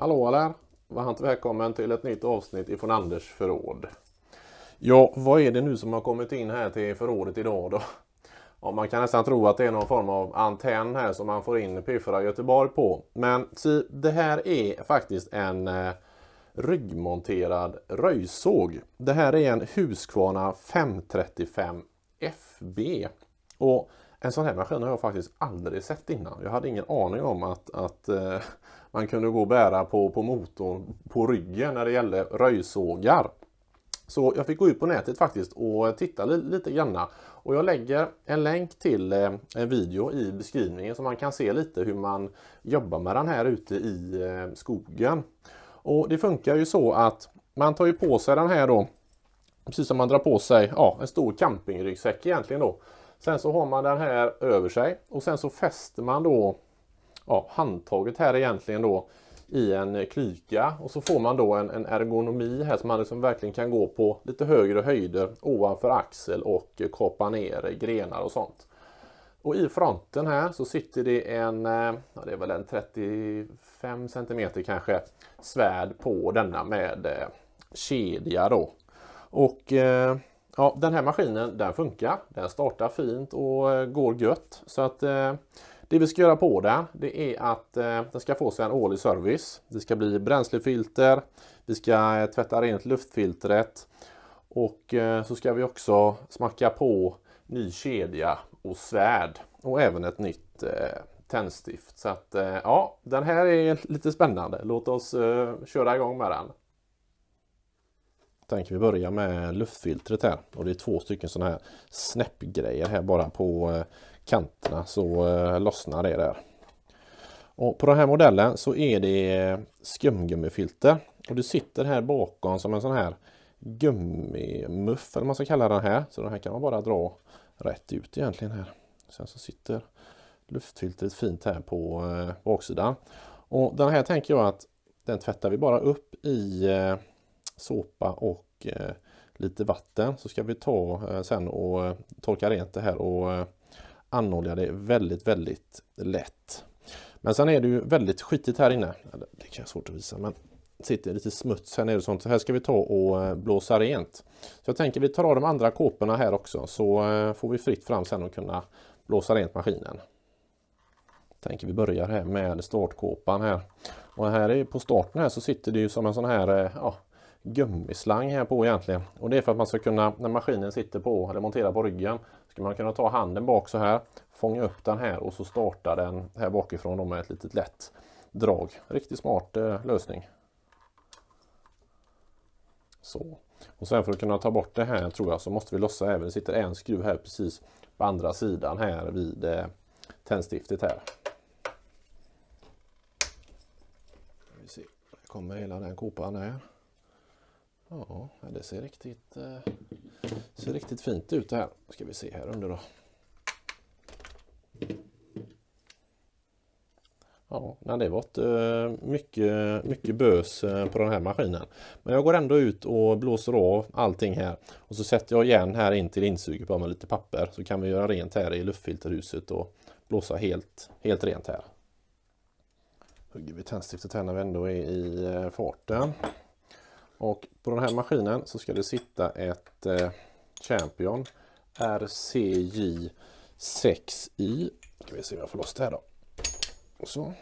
Hallå där! Varmt välkommen till ett nytt avsnitt ifrån Anders förråd. Ja, vad är det nu som har kommit in här till förrådet idag då? Ja, man kan nästan tro att det är någon form av antenn här som man får in P4 Göteborg på. Men ty, det här är faktiskt en eh, ryggmonterad röjsåg. Det här är en Husqvarna 535 FB. Och en sån här maskin har jag faktiskt aldrig sett innan. Jag hade ingen aning om att, att eh, man kunde gå och bära på, på motorn på ryggen när det gällde röjsågar. Så jag fick gå ut på nätet faktiskt och titta li lite granna. Och jag lägger en länk till eh, en video i beskrivningen så man kan se lite hur man jobbar med den här ute i eh, skogen. Och det funkar ju så att man tar ju på sig den här då, precis som man drar på sig ja, en stor campingryggsäck egentligen då. Sen så har man den här över sig och sen så fäster man då ja, handtaget här egentligen då i en klyka och så får man då en, en ergonomi här som man liksom verkligen kan gå på lite högre höjder ovanför axel och kapa ner grenar och sånt. Och i fronten här så sitter det en, eh, ja det är väl en 35 cm kanske, svärd på denna med eh, kedja då. Och eh, ja, den här maskinen den funkar. Den startar fint och eh, går gött. Så att eh, det vi ska göra på den, det är att eh, den ska få sig en årlig service. Det ska bli bränslefilter, vi ska eh, tvätta rent luftfiltret och eh, så ska vi också smacka på ny kedja och svärd och även ett nytt tändstift. Så att ja, den här är lite spännande. Låt oss köra igång med den. Tänker vi börja med luftfiltret här och det är två stycken sådana här snäppgrejer här bara på kanterna så eh, lossnar det där. Och på den här modellen så är det eh, skumgummifilter och det sitter här bakom som en sån här gummimuff eller man ska kalla den här. Så den här kan man bara dra rätt ut egentligen här. Sen så sitter luftfiltret fint här på eh, baksidan. Och den här tänker jag att den tvättar vi bara upp i såpa och lite vatten så ska vi ta sen och torka rent det här och anordna det väldigt, väldigt lätt. Men sen är det ju väldigt skitigt här inne. Det kan vara svårt att visa, men Det sitter lite smuts här nere och sånt. Så här ska vi ta och eh, blåsa rent. Så jag tänker vi tar av de andra kåporna här också så eh, får vi fritt fram sen att kunna blåsa rent maskinen. tänker vi börjar här med startkåpan här. Och här på starten här så sitter det ju som en sån här eh, ja, gummislang här på egentligen. Och det är för att man ska kunna, när maskinen sitter på eller monterar på ryggen, Ska man kunna ta handen bak så här, fånga upp den här och så starta den här bakifrån med ett litet lätt drag. Riktigt smart eh, lösning. Så. Och sen för att kunna ta bort det här tror jag så måste vi lossa även, det sitter en skruv här precis på andra sidan här vid eh, tändstiftet här. Vi ser. Där kommer hela den kopan här. Ja, det ser riktigt eh, ser riktigt fint ut det här. Ska vi se här under då. Ja, nej, det var varit eh, mycket, mycket bös eh, på den här maskinen. Men jag går ändå ut och blåser av allting här och så sätter jag igen här in till insuget på med lite papper så kan vi göra rent här i luftfilterhuset och blåsa helt, helt rent här. Hugger vi tändstiftet här när vi ändå är i eh, farten. Och på den här maskinen så ska det sitta ett eh, Champion RCJ6i. Ska vi se om jag får loss det här då. Och så.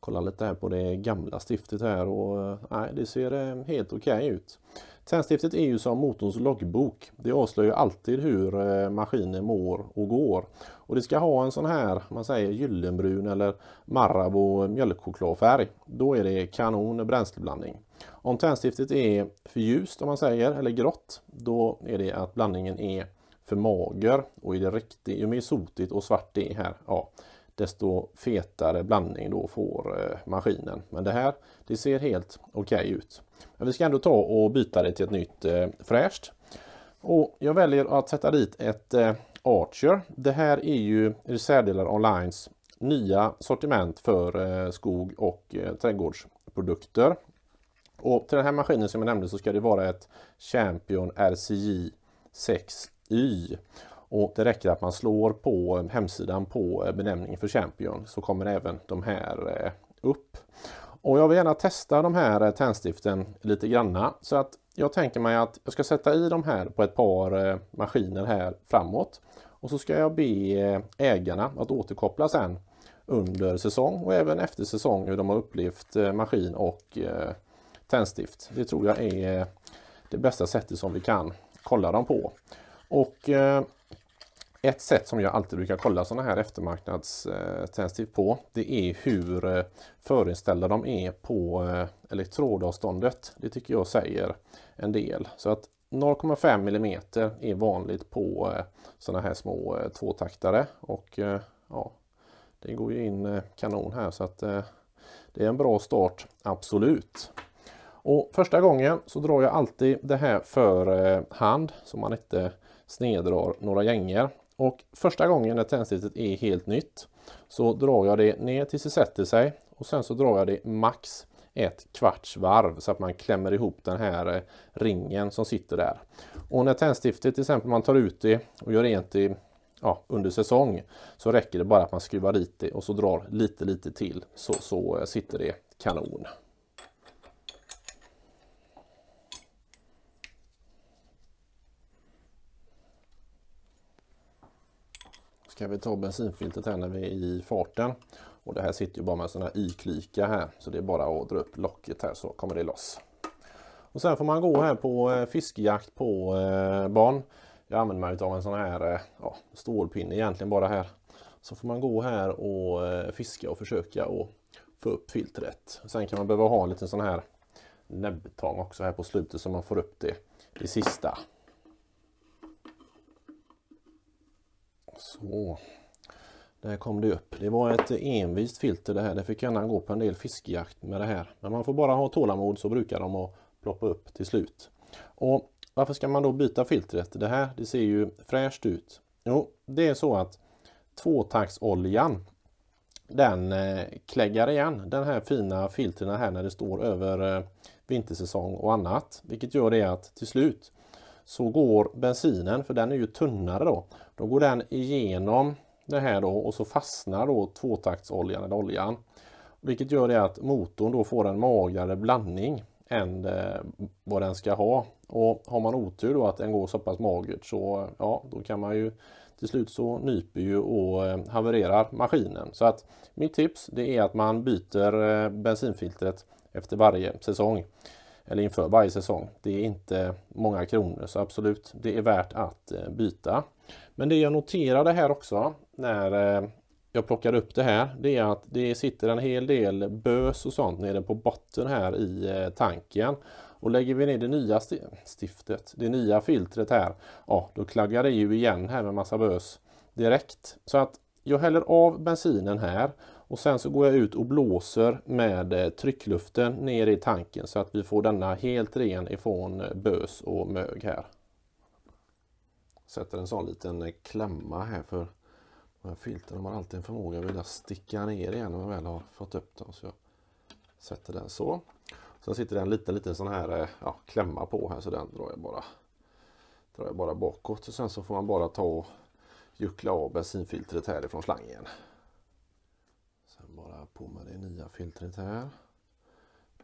Kolla lite här på det gamla stiftet här och eh, nej, det ser eh, helt okej okay ut. Tändstiftet är ju som motorns loggbok. Det avslöjar alltid hur eh, maskinen mår och går. Och det ska ha en sån här, man säger gyllenbrun eller Marabou mjölkchokladfärg. Då är det kanon bränsleblandning. Om tändstiftet är för ljust om man säger, eller grått, då är det att blandningen är för mager och är det riktigt, ju mer sotigt och svart det är här, ja, desto fetare blandning då får eh, maskinen. Men det här, det ser helt okej okay ut. Men vi ska ändå ta och byta det till ett nytt eh, fräscht. Och jag väljer att sätta dit ett eh, Archer. Det här är ju Reservdelar Onlines nya sortiment för eh, skog och eh, trädgårdsprodukter. Och till den här maskinen som jag nämnde så ska det vara ett Champion RCJ 6Y. Och det räcker att man slår på eh, hemsidan på eh, benämningen för Champion så kommer även de här eh, upp. Och jag vill gärna testa de här eh, tändstiften lite granna. Så att jag tänker mig att jag ska sätta i de här på ett par eh, maskiner här framåt. Och så ska jag be eh, ägarna att återkoppla sen under säsong och även efter säsong hur de har upplevt maskin och tändstift. Det tror jag är det bästa sättet som vi kan kolla dem på. Och ett sätt som jag alltid brukar kolla sådana här eftermarknadstentativ eh, på det är hur eh, förinställda de är på eh, elektrodavståndet. Det tycker jag säger en del. Så att 0,5 mm är vanligt på sådana här små tvåtaktare och ja, det går ju in kanon här så att det är en bra start, absolut. Och första gången så drar jag alltid det här för hand så man inte snedrar några gänger. Och första gången när tändsnittet är helt nytt så drar jag det ner tills det sätter sig och sen så drar jag det max ett kvarts varv så att man klämmer ihop den här eh, ringen som sitter där. Och när tändstiftet till exempel man tar ut det och gör rent det ja, under säsong så räcker det bara att man skruvar dit det och så drar lite lite till så, så eh, sitter det kanon. kan vi ta bensinfiltret här när vi är i farten. Och det här sitter ju bara med en sån här y-klyka här så det är bara att dra upp locket här så kommer det loss. Och sen får man gå här på eh, fiskejakt på eh, barn. Jag använder mig av en sån här eh, ja, stålpinne egentligen bara här. Så får man gå här och fiska och försöka att få upp filtret. Sen kan man behöva ha en liten sån här näbbtång också här på slutet så man får upp det i sista. Så. Där kom det upp. Det var ett envist filter det här. Det fick gärna gå på en del fiskjakt med det här. Men man får bara ha tålamod så brukar de att ploppa upp till slut. Och Varför ska man då byta filtret? Det här det ser ju fräscht ut. Jo, det är så att tvåtaktsoljan den eh, kläggar igen den här fina filtren här när det står över eh, vintersäsong och annat. Vilket gör det att till slut så går bensinen, för den är ju tunnare då, då går den igenom det här då och så fastnar då tvåtaktsoljan eller oljan. Vilket gör det att motorn då får en magrare blandning än eh, vad den ska ha. Och har man otur då att den går så pass magert så ja, då kan man ju till slut så nyper ju och eh, havererar maskinen. Så att mitt tips det är att man byter eh, bensinfiltret efter varje säsong eller inför varje säsong. Det är inte många kronor så absolut, det är värt att eh, byta. Men det jag noterade här också när eh, jag plockade upp det här, det är att det sitter en hel del bös och sånt nere på botten här i eh, tanken. Och lägger vi ner det nya stiftet, det nya filtret här, ja då klaggar det ju igen här med massa bös direkt. Så att jag häller av bensinen här och sen så går jag ut och blåser med eh, tryckluften ner i tanken så att vi får denna helt ren ifrån eh, bös och mög här. Sätter en sån liten eh, klämma här för de här filtren har alltid en förmåga att vilja sticka ner igen när man väl har fått upp dem. Så jag sätter den så. Sen sitter det en liten, liten sån här ja, klämma på här så den drar jag bara drar jag bara bakåt och sen så får man bara ta och juckla av bensinfiltret härifrån slangen bara på med det nya filtret här.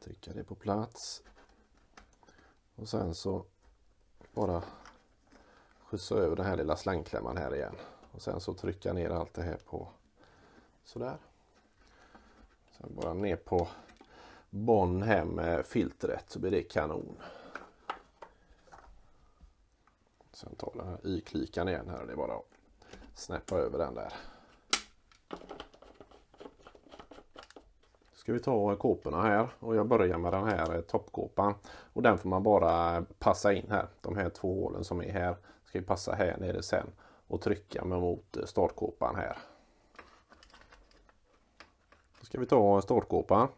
Trycka det på plats. Och sen så bara skjutsa över den här lilla slangklämman här igen. Och sen så trycka ner allt det här på sådär. Sen bara ner på Bonn här med filtret så blir det kanon. Sen tar den här y-klikaren igen här och det är bara att snäppa över den där. ska vi ta kåporna här och jag börjar med den här eh, toppkåpan. Och den får man bara passa in här. De här två hålen som är här ska passa här nere sen och trycka mig mot eh, startkåpan här. Då ska vi ta startkåpan.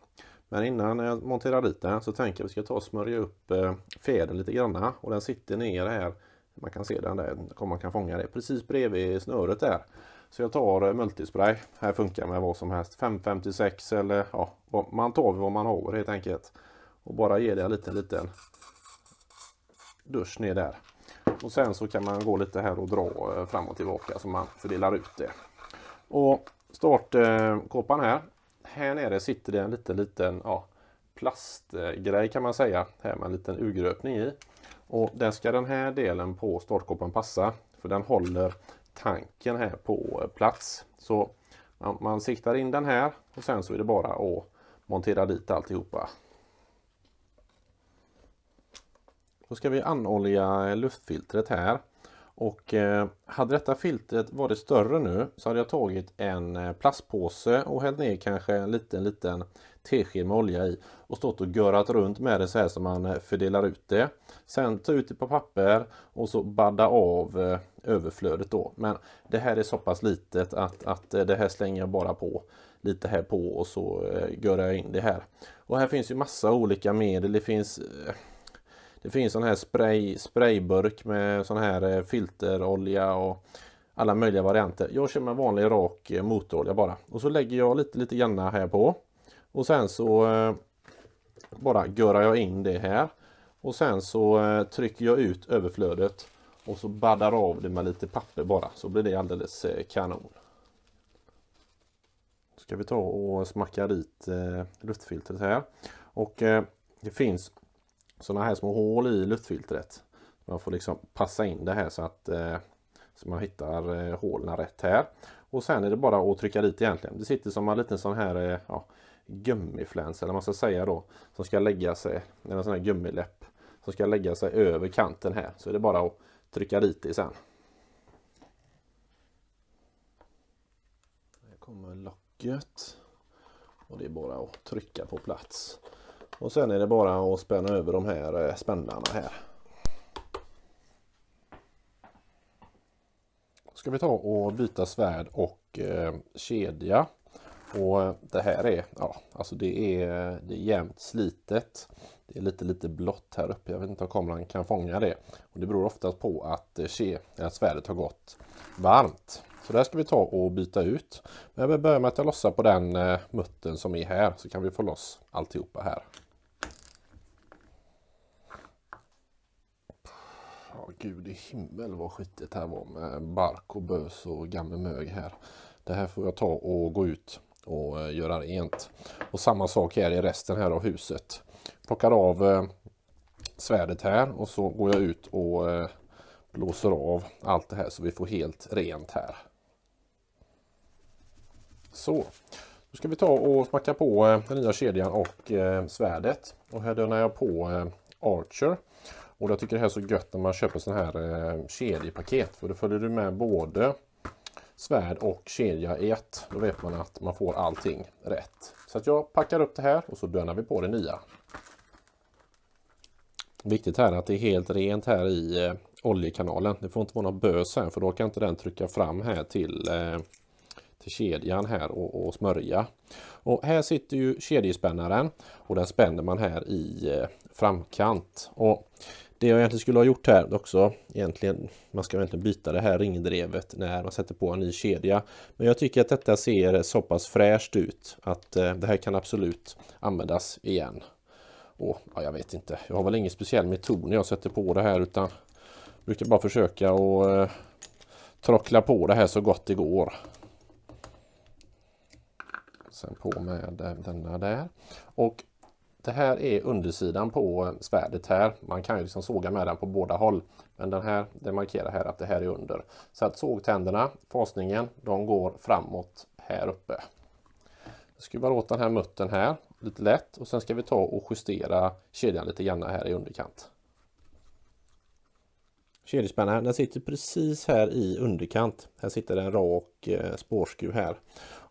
Men innan jag monterar dit den så tänker jag att vi ska ta och smörja upp eh, fjädern lite grann och den sitter ner här. Man kan se den där, om man kan fånga det, precis bredvid snöret där. Så jag tar eh, multispray. Här funkar med vad som helst. 556 eller ja, man tar vad man har helt enkelt. Och bara ger det en liten, liten dusch ner där. Och sen så kan man gå lite här och dra eh, fram och tillbaka så man fördelar ut det. Och startkåpan eh, här. Här nere sitter det en liten, liten ja, plastgrej kan man säga. Här med en liten urgröpning i. Och där ska den här delen på startkåpan passa. För den håller tanken här på plats. Så man, man siktar in den här och sen så är det bara att montera dit alltihopa. Då ska vi anolja luftfiltret här. Och eh, hade detta filtret varit större nu så hade jag tagit en eh, plastpåse och hällt ner kanske en liten liten tesked med olja i och stått och görat runt med det så här som man eh, fördelar ut det. Sen ta ut det på papper och så badda av överflödet då. Men det här är så pass litet att, att eh, det här slänger jag bara på lite här på och så eh, gör jag in det här. Och här finns ju massa olika medel. Det finns eh, det finns sån här spray, sprayburk med sån här filterolja och alla möjliga varianter. Jag kör med vanlig rak motorolja bara och så lägger jag lite lite granna här på och sen så bara görar jag in det här och sen så trycker jag ut överflödet och så baddar av det med lite papper bara så blir det alldeles eh, kanon. Ska vi ta och smacka dit eh, luftfiltret här. Och eh, det finns sådana här små hål i luftfiltret. Man får liksom passa in det här så att så man hittar hålen rätt här. Och sen är det bara att trycka dit egentligen. Det sitter som en liten sån här ja, gummifläns eller man ska säga då. Som ska lägga sig, en sån här gummiläpp. Som ska lägga sig över kanten här. Så är det bara att trycka dit det sen. Här kommer locket och det är bara att trycka på plats. Och sen är det bara att spänna över de här eh, spännarna här. Ska vi ta och byta svärd och eh, kedja. Och eh, det här är, ja, alltså det är, eh, det är jämnt slitet. Det är lite, lite blått här uppe. Jag vet inte om kameran kan fånga det. Och det beror oftast på att, ke, eh, att svärdet har gått varmt. Så där ska vi ta och byta ut. Men jag vill börja med att jag lossar på den eh, muttern som är här så kan vi få loss alltihopa här. Oh, gud i himmel vad skitigt här var med bark och bös och gammelmög här. Det här får jag ta och gå ut och eh, göra rent. Och samma sak här i resten här av huset plockar av eh, svärdet här och så går jag ut och eh, blåser av allt det här så vi får helt rent här. Så, nu ska vi ta och smacka på eh, den nya kedjan och svärdet. Och här dönar jag på Archer. Och jag tycker det här är så gött när man köper sådana här kedjepaket för då följer du med både svärd och kedja i ett. Då vet man att man får allting rätt. Så att jag packar upp det här och så dönar vi på det nya. Viktigt här att det är helt rent här i eh, oljekanalen. Det får inte vara någon bös här för då kan inte den trycka fram här till, eh, till kedjan här och, och smörja. Och här sitter ju kedjespännaren och den spänner man här i eh, framkant. Och det jag egentligen skulle ha gjort här också egentligen man ska egentligen byta det här ringdrevet när man sätter på en ny kedja. Men jag tycker att detta ser så pass fräscht ut att det här kan absolut användas igen på. Ja, jag vet inte. Jag har väl ingen speciell metod när jag sätter på det här utan brukar bara försöka och eh, trockla på det här så gott det går. Sen på med denna där. Och det här är undersidan på eh, svärdet här. Man kan ju liksom såga med den på båda håll. Men den här, det markerar här att det här är under. Så att sågtänderna, fasningen, de går framåt här uppe. Jag skruvar åt den här muttern här lite lätt och sen ska vi ta och justera kedjan lite grann här i underkant. Kedjespännaren den sitter precis här i underkant. Här sitter en rak eh, spårskruv här.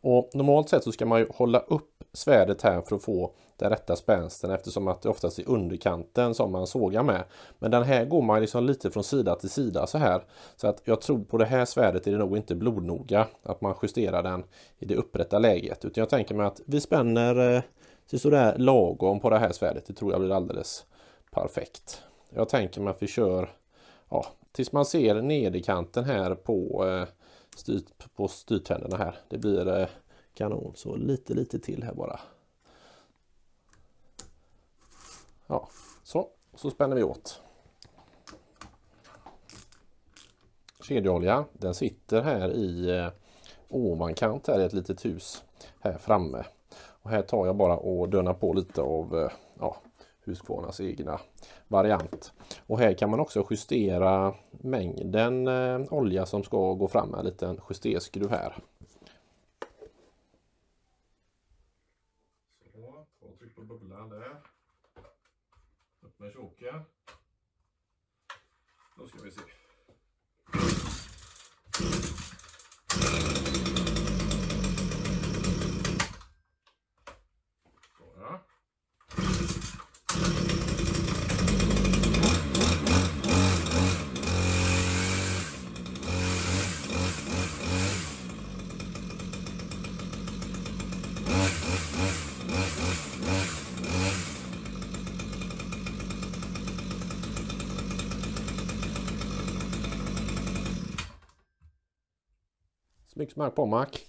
Och normalt sett så ska man ju hålla upp svärdet här för att få den rätta spänsten eftersom att det oftast är underkanten som man sågar med. Men den här går man liksom lite från sida till sida så här. Så att jag tror på det här svärdet är det nog inte blodnoga att man justerar den i det upprätta läget. Utan jag tänker mig att vi spänner eh, så sådär lagom på det här svärdet, det tror jag blir alldeles perfekt. Jag tänker mig att vi kör ja, tills man ser nederkanten här på, eh, styr, på styrtänderna här. Det blir eh, kanon, så lite lite till här bara. Ja, så. Så spänner vi åt. Kedjeolja, den sitter här i eh, ovankant här i ett litet hus här framme. Och här tar jag bara och dönar på lite av eh, ja, Husqvarnas egna variant. Och här kan man också justera mängden eh, olja som ska gå fram med en liten justerskruv här. med choken. Då ska vi se. Mycket smack på mack.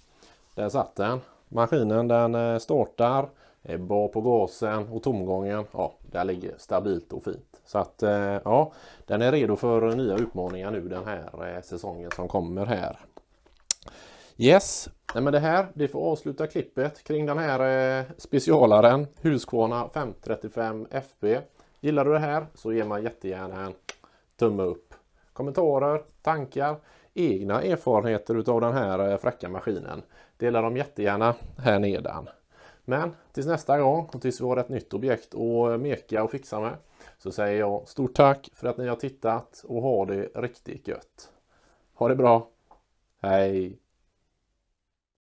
Där satt den. Maskinen den eh, startar, är bra på gasen och tomgången. Ja, där ligger stabilt och fint. Så att eh, ja, den är redo för nya utmaningar nu den här eh, säsongen som kommer här. Yes, Nej, men det här det får avsluta klippet kring den här specialaren Husqvarna 535 FB. Gillar du det här så ger man jättegärna en tumme upp. Kommentarer, tankar egna erfarenheter utav den här eh, fräcka maskinen. Dela dem jättegärna här nedan. Men tills nästa gång och tills vi har ett nytt objekt att eh, meka och fixa med så säger jag stort tack för att ni har tittat och ha det riktigt gött. Ha det bra! Hej!